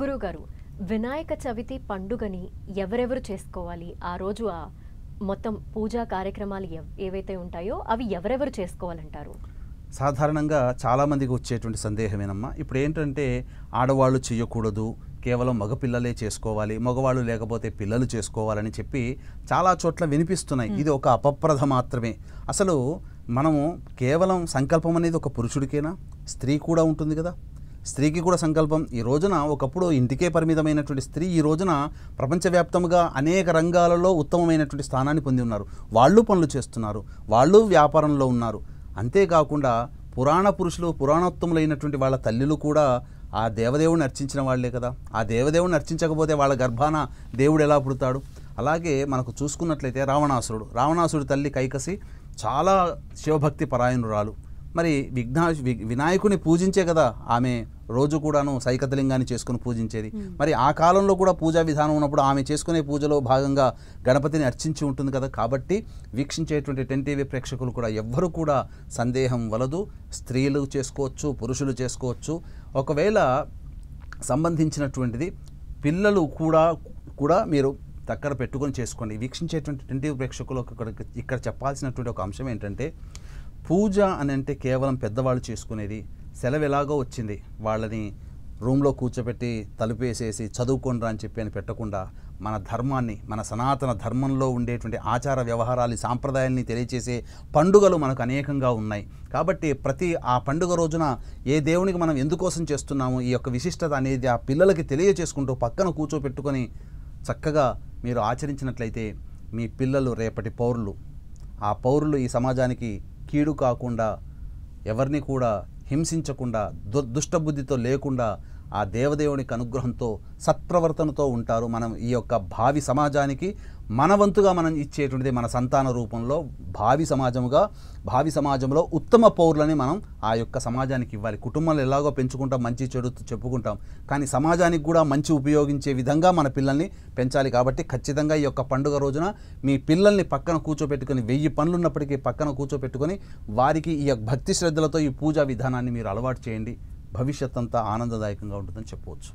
గురుగారు వినాయక చవితి పండుగని ఎవరెవరు చేసుకోవాలి ఆ రోజు ఆ మొత్తం పూజా కార్యక్రమాలు ఏవైతే ఉంటాయో అవి ఎవరెవరు చేసుకోవాలంటారు సాధారణంగా చాలామందికి వచ్చేటువంటి సందేహమేనమ్మా ఇప్పుడు ఏంటంటే ఆడవాళ్ళు చేయకూడదు కేవలం మగపిల్లలే చేసుకోవాలి మగవాళ్ళు లేకపోతే పిల్లలు చేసుకోవాలని చెప్పి చాలా చోట్ల వినిపిస్తున్నాయి ఇది ఒక అపప్రథ మాత్రమే అసలు మనము కేవలం సంకల్పం అనేది ఒక పురుషుడికేనా స్త్రీ కూడా ఉంటుంది కదా స్త్రీకి కూడా సంకల్పం ఈ రోజున ఒకప్పుడు ఇంటికే పరిమితమైనటువంటి స్త్రీ ఈ రోజున ప్రపంచవ్యాప్తంగా అనేక రంగాలలో ఉత్తమమైనటువంటి స్థానాన్ని పొంది ఉన్నారు వాళ్ళు పనులు చేస్తున్నారు వాళ్ళు వ్యాపారంలో ఉన్నారు అంతేకాకుండా పురాణ పురుషులు పురాణోత్తములైనటువంటి వాళ్ళ తల్లులు కూడా ఆ దేవదేవుని అర్చించిన వాళ్లే కదా ఆ దేవదేవుని అర్చించకపోతే వాళ్ళ గర్భాన దేవుడు ఎలా పుడతాడు అలాగే మనకు చూసుకున్నట్లయితే రావణాసురుడు రావణాసురుడు తల్లి కైకసి చాలా శివభక్తి పరాయణురాలు మరి విఘ్నా వినాయకుని పూజించే కదా ఆమె రోజు కూడాను సైకతలింగాన్ని చేసుకుని పూజించేది మరి ఆ కాలంలో కూడా పూజా విధానం ఉన్నప్పుడు ఆమె చేసుకునే పూజలో భాగంగా గణపతిని అర్చించి ఉంటుంది కదా కాబట్టి వీక్షించేటువంటి టెన్ టీవీ ప్రేక్షకులు కూడా ఎవ్వరూ కూడా సందేహం వలదు స్త్రీలు చేసుకోవచ్చు పురుషులు చేసుకోవచ్చు ఒకవేళ సంబంధించినటువంటిది పిల్లలు కూడా కూడా మీరు తక్కడ పెట్టుకొని చేసుకోండి వీక్షించేటువంటి టెన్ టీవీ ప్రేక్షకులకు ఇక్కడ చెప్పాల్సినటువంటి ఒక అంశం ఏంటంటే పూజ అని అంటే కేవలం పెద్దవాళ్ళు చేసుకునేది సెలవు ఎలాగో వచ్చింది వాళ్ళని రూమ్లో కూర్చోబెట్టి తలుపేసేసి చదువుకోనరా అని చెప్పి అని పెట్టకుండా మన ధర్మాన్ని మన సనాతన ధర్మంలో ఉండేటువంటి ఆచార వ్యవహారాలు సాంప్రదాయాల్ని తెలియచేసే పండుగలు మనకు అనేకంగా ఉన్నాయి కాబట్టి ప్రతి ఆ పండుగ రోజున ఏ దేవునికి మనం ఎందుకోసం చేస్తున్నాము ఈ యొక్క విశిష్టత అనేది ఆ పిల్లలకి తెలియచేసుకుంటూ పక్కన కూర్చోపెట్టుకొని చక్కగా మీరు ఆచరించినట్లయితే మీ పిల్లలు రేపటి పౌరులు ఆ పౌరులు ఈ సమాజానికి కీడు కాకుండా ఎవరిని కూడా హింసించకుండా దుష్టబుద్ధితో లేకుండా ఆ దేవదేవునికి అనుగ్రహంతో సత్ప్రవర్తనతో ఉంటారు మనం ఈ యొక్క భావి సమాజానికి మనవంతుగా మనం ఇచ్చేటువంటిది మన సంతాన రూపంలో భావి సమాజముగా భావి సమాజంలో ఉత్తమ పౌరులని మనం ఆ యొక్క సమాజానికి ఇవ్వాలి కుటుంబాలు ఎలాగో పెంచుకుంటాం మంచి చెడు చెప్పుకుంటాం కానీ సమాజానికి కూడా మంచి ఉపయోగించే విధంగా మన పిల్లల్ని పెంచాలి కాబట్టి ఖచ్చితంగా ఈ యొక్క పండుగ రోజున మీ పిల్లల్ని పక్కన కూర్చోపెట్టుకొని వెయ్యి పనులున్నప్పటికీ పక్కన కూర్చోపెట్టుకొని వారికి ఈ భక్తి శ్రద్ధలతో ఈ పూజా విధానాన్ని మీరు అలవాటు చేయండి భవిష్యత్ అంతా ఆనందదాయకంగా ఉంటుందని చెప్పవచ్చు